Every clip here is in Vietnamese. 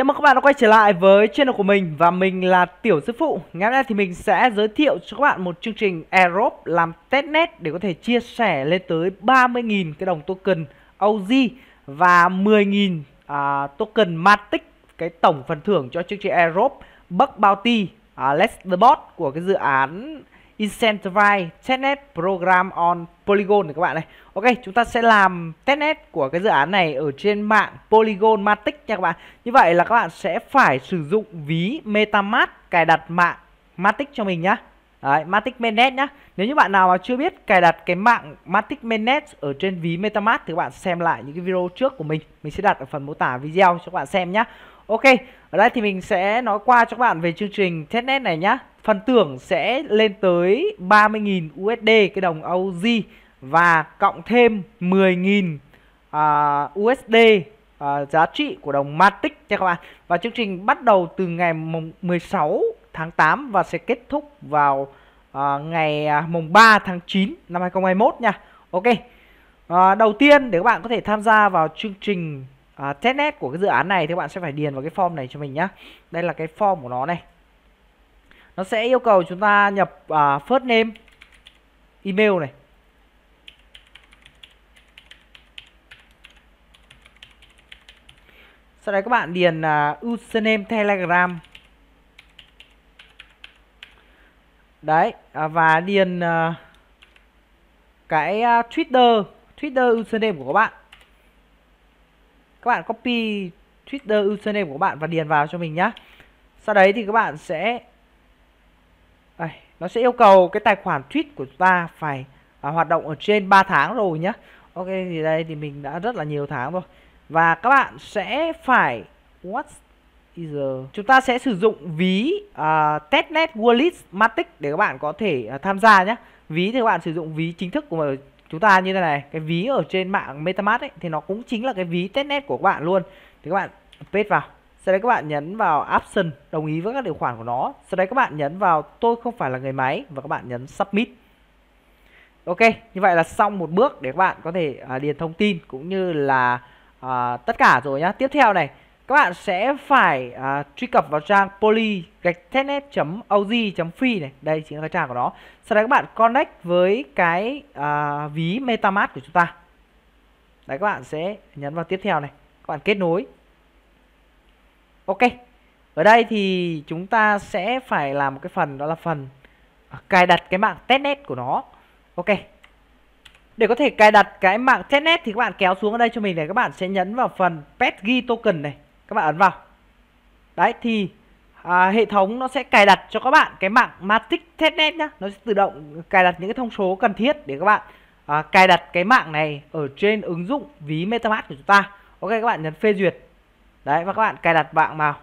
Chào mừng các bạn đã quay trở lại với channel của mình và mình là Tiểu Sư Phụ Ngày hôm nay thì mình sẽ giới thiệu cho các bạn một chương trình Aerobe làm testnet để có thể chia sẻ lên tới 30.000 cái đồng token OG và 10.000 à, token Matic Cái tổng phần thưởng cho chương trình Aerobe Bug Bounty à, Let's the Bot của cái dự án Incentivize Testnet Program on Polygon này các bạn này Ok chúng ta sẽ làm testnet của cái dự án này ở trên mạng Polygon Matic nha các bạn Như vậy là các bạn sẽ phải sử dụng ví Metamask cài đặt mạng Matic cho mình nhá Đấy, Matic Mainnet nhá. Nếu như bạn nào mà chưa biết cài đặt cái mạng Matic Mainnet ở trên ví MetaMask thì các bạn xem lại những cái video trước của mình. Mình sẽ đặt ở phần mô tả video cho các bạn xem nhá. Ok, ở đây thì mình sẽ nói qua cho các bạn về chương trình testnet này nhá phần thưởng sẽ lên tới 30.000 USD cái đồng Aussie và cộng thêm 10.000 uh, USD uh, giá trị của đồng Matic nha các bạn. Và chương trình bắt đầu từ ngày mùng 16 tháng 8 và sẽ kết thúc vào uh, ngày à, mùng 3 tháng 9 năm 2021 nha. Ok. Uh, đầu tiên để các bạn có thể tham gia vào chương trình uh, testnet của cái dự án này thì các bạn sẽ phải điền vào cái form này cho mình nhá. Đây là cái form của nó này nó sẽ yêu cầu chúng ta nhập uh, first name email này sau đấy các bạn điền uh, username telegram đấy uh, và điền uh, cái uh, twitter twitter username của các bạn các bạn copy twitter username của các bạn và điền vào cho mình nhá sau đấy thì các bạn sẽ nó sẽ yêu cầu cái tài khoản tweet của ta phải à, hoạt động ở trên 3 tháng rồi nhé ok thì đây thì mình đã rất là nhiều tháng rồi và các bạn sẽ phải what is the... chúng ta sẽ sử dụng ví uh, testnet wallet matic để các bạn có thể uh, tham gia nhé ví thì các bạn sử dụng ví chính thức của chúng ta như thế này cái ví ở trên mạng metamask ấy thì nó cũng chính là cái ví testnet của các bạn luôn thì các bạn paste vào sau đấy các bạn nhấn vào option đồng ý với các điều khoản của nó sau đấy các bạn nhấn vào tôi không phải là người máy và các bạn nhấn submit ok như vậy là xong một bước để các bạn có thể à, điền thông tin cũng như là à, tất cả rồi nhá tiếp theo này các bạn sẽ phải à, truy cập vào trang poly gạch testnet.oz.free này đây chính là cái trang của nó sau đấy các bạn connect với cái à, ví metamask của chúng ta đấy các bạn sẽ nhấn vào tiếp theo này các bạn kết nối Ok Ở đây thì chúng ta sẽ phải làm một cái phần đó là phần à, cài đặt cái mạng testnet của nó Ok để có thể cài đặt cái mạng testnet thì các bạn kéo xuống ở đây cho mình này các bạn sẽ nhấn vào phần petgi token này các bạn ấn vào đấy thì à, hệ thống nó sẽ cài đặt cho các bạn cái mạng matic testnet nhá nó sẽ tự động cài đặt những cái thông số cần thiết để các bạn à, cài đặt cái mạng này ở trên ứng dụng ví metamask của chúng ta ok các bạn nhấn phê duyệt đấy và các bạn cài đặt mạng vào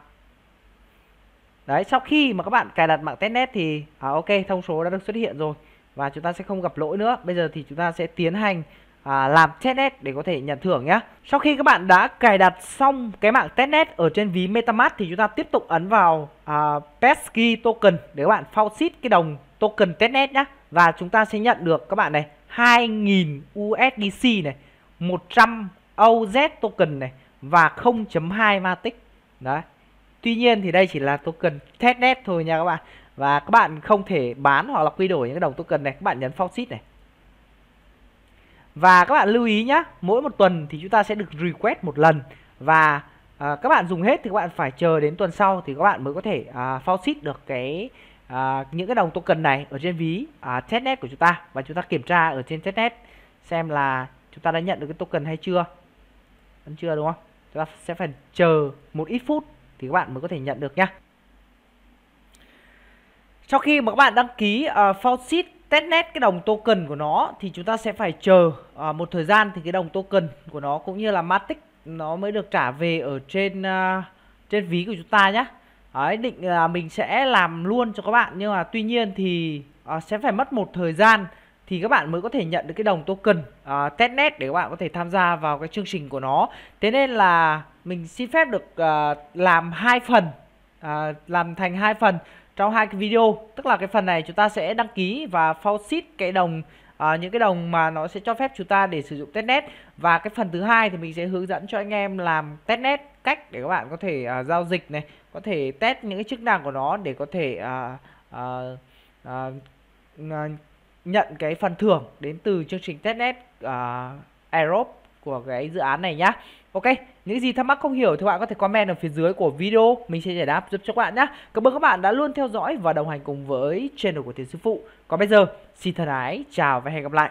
đấy sau khi mà các bạn cài đặt mạng testnet thì à, ok thông số đã được xuất hiện rồi và chúng ta sẽ không gặp lỗi nữa bây giờ thì chúng ta sẽ tiến hành à, làm testnet để có thể nhận thưởng nhé sau khi các bạn đã cài đặt xong cái mạng testnet ở trên ví metamask thì chúng ta tiếp tục ấn vào à, pesky token để các bạn faucet cái đồng token testnet nhé và chúng ta sẽ nhận được các bạn này 2.000 USDC này 100 OZ token này và 0.2 matic đấy tuy nhiên thì đây chỉ là token test net thôi nha các bạn và các bạn không thể bán hoặc là quy đổi những cái đồng token này các bạn nhấn forfeit này và các bạn lưu ý nhé mỗi một tuần thì chúng ta sẽ được request một lần và à, các bạn dùng hết thì các bạn phải chờ đến tuần sau thì các bạn mới có thể à, forfeit được cái à, những cái đồng token này ở trên ví à, testnet của chúng ta và chúng ta kiểm tra ở trên testnet xem là chúng ta đã nhận được cái token hay chưa vẫn chưa đúng không chúng ta sẽ phải chờ một ít phút thì các bạn mới có thể nhận được nhé. sau khi mà các bạn đăng ký uh, ờ, Faucet testnet cái đồng token của nó thì chúng ta sẽ phải chờ uh, một thời gian thì cái đồng token của nó cũng như là Matic nó mới được trả về ở trên uh, trên ví của chúng ta nhé Đấy, định là mình sẽ làm luôn cho các bạn nhưng mà tuy nhiên thì uh, sẽ phải mất một thời gian thì các bạn mới có thể nhận được cái đồng token uh, testnet để các bạn có thể tham gia vào cái chương trình của nó thế nên là mình xin phép được uh, làm hai phần uh, làm thành hai phần trong hai cái video tức là cái phần này chúng ta sẽ đăng ký và faucet cái đồng à, những cái đồng mà nó sẽ cho phép chúng ta để sử dụng testnet và cái phần thứ hai thì mình sẽ hướng dẫn cho anh em làm testnet cách để các bạn có thể à, giao dịch này có thể test những cái chức năng của nó để có thể à, à, à, nhận cái phần thưởng đến từ chương trình testnet uh, à, Aerobe của cái dự án này nhá. Ok, những gì thắc mắc không hiểu thì các bạn có thể comment ở phía dưới của video, mình sẽ giải đáp giúp cho các bạn nhé. Cảm ơn các bạn đã luôn theo dõi và đồng hành cùng với channel của Tiến Sư Phụ. Còn bây giờ, xin thân ái, chào và hẹn gặp lại.